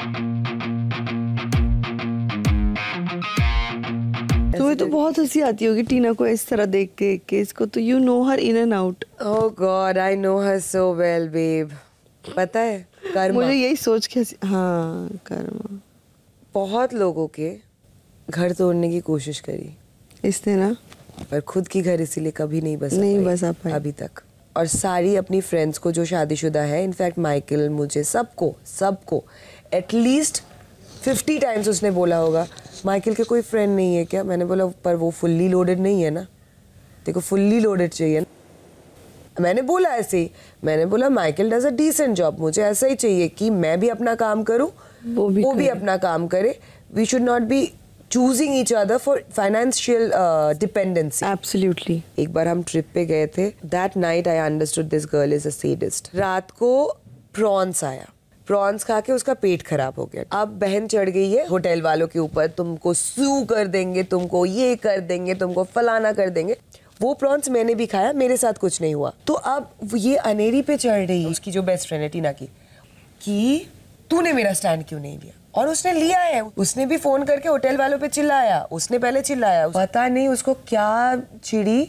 तुम्हें तो, तो बहुत हंसी आती होगी टीना को इस तरह देख के कि इसको तो you know her in and out oh god I know her so well babe पता है कर्मा मुझे यही सोच के हाँ कर्मा बहुत लोगों के घर तोड़ने की कोशिश करी इसने ना पर खुद की घर इसीलिए कभी नहीं बस नहीं बसा पाई अभी तक और सारी अपनी फ्रेंड्स को जो शादीशुदा है इनफैक्ट माइकल मुझे सबको सबको एटलीस्ट फिफ्टी टाइम्स उसने बोला होगा माइकिल के कोई फ्रेंड नहीं है क्या मैंने बोला पर वो फुल्ली लोडेड नहीं है ना देखो फुल्ली लोडेड चाहिए मैंने बोला ऐसे ही मैंने बोला Michael does a decent job मुझे ऐसा ही चाहिए कि मैं भी अपना काम करूं वो भी, वो भी अपना काम करे we should not be choosing each other for financial dependency absolutely एक बार हम ट्रिप पे गए थे that night I understood this girl is a sadist रात को प्रॉन्स आया प्रॉन्स खा के उसका पेट खराब हो गया अब बहन चढ़ गई है होटल वालों के ऊपर तुमको सू कर देंगे तुमको ये कर देंगे तुमको फलाना कर देंगे वो प्रॉन्स मैंने भी खाया मेरे साथ कुछ नहीं हुआ तो अब ये अनेरी पे चढ़ रही है उसकी जो बेस्ट फ्रेंड है टीना की कि तूने मेरा स्टैंड क्यों नहीं लिया और उसने लिया है उसने भी फोन करके होटल वालों पे चिल्लाया उसने पहले चिल्लाया पता नहीं उसको क्या चिड़ी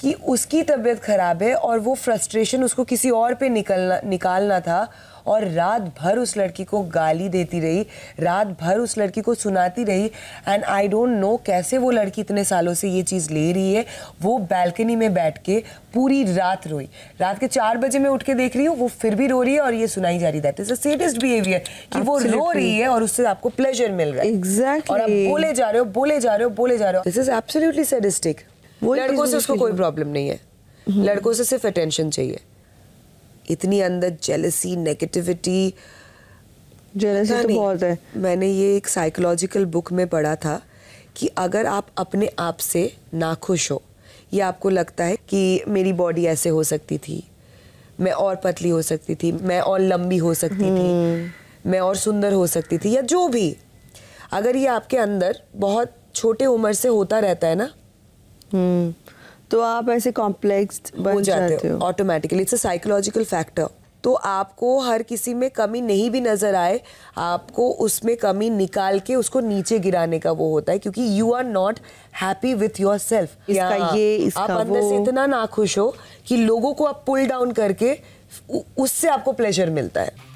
कि उसकी तबीयत ख़राब है और वो फ्रस्ट्रेशन उसको किसी और पे निकलना निकालना था और रात भर उस लड़की को गाली देती रही रात भर उस लड़की को सुनाती रही एंड आई डोंट नो कैसे वो लड़की इतने सालों से ये चीज़ ले रही है वो बैल्कनी में बैठ के पूरी रात रोई रात के चार बजे में उठ के देख रही हूँ वो फिर भी रो रही है और ये सुनाई जा रही दैट इज सेटेस्ट बिहेवियर कि वो रो रही है और उससे आपको प्लेजर मिल रहा है exactly. और आप बोले जा रहे हो बोले जा रहे हो बोले जा रहे हो दिस इज एब्सोल्युटली सडिस्टिक लड़कों से उसको कोई प्रॉब्लम नहीं है हम्म। लड़कों से सिर्फ अटेंशन चाहिए इतनी अंदर जेलसी नेगेटिविटी जेलसी तो बहुत है मैंने ये एक साइकोलॉजिकल बुक में पढ़ा था कि अगर आप अपने आप से नाखुश हो या आपको लगता है कि मेरी बॉडी ऐसे हो सकती थी मैं और पतली हो सकती थी मैं और लंबी हो सकती थी हम्म। मैं और सुंदर हो सकती थी या जो भी अगर ये आपके अंदर बहुत छोटे उम्र से होता रहता है ना हम्म। तो आप ऐसे कॉम्प्लेक्स बन जाते, जाते हो automatically it's a psychological factor तो आपको हर किसी में कमी नहीं भी नज़र आए आपको उसमें कमी निकाल के उसको नीचे गिराने का वो होता है क्योंकि you are not happy with yourself ये इसका आप अंदर से इतना नाखुश हो कि लोगों को आप पुल डाउन करके उससे आपको प्लेजर मिलता है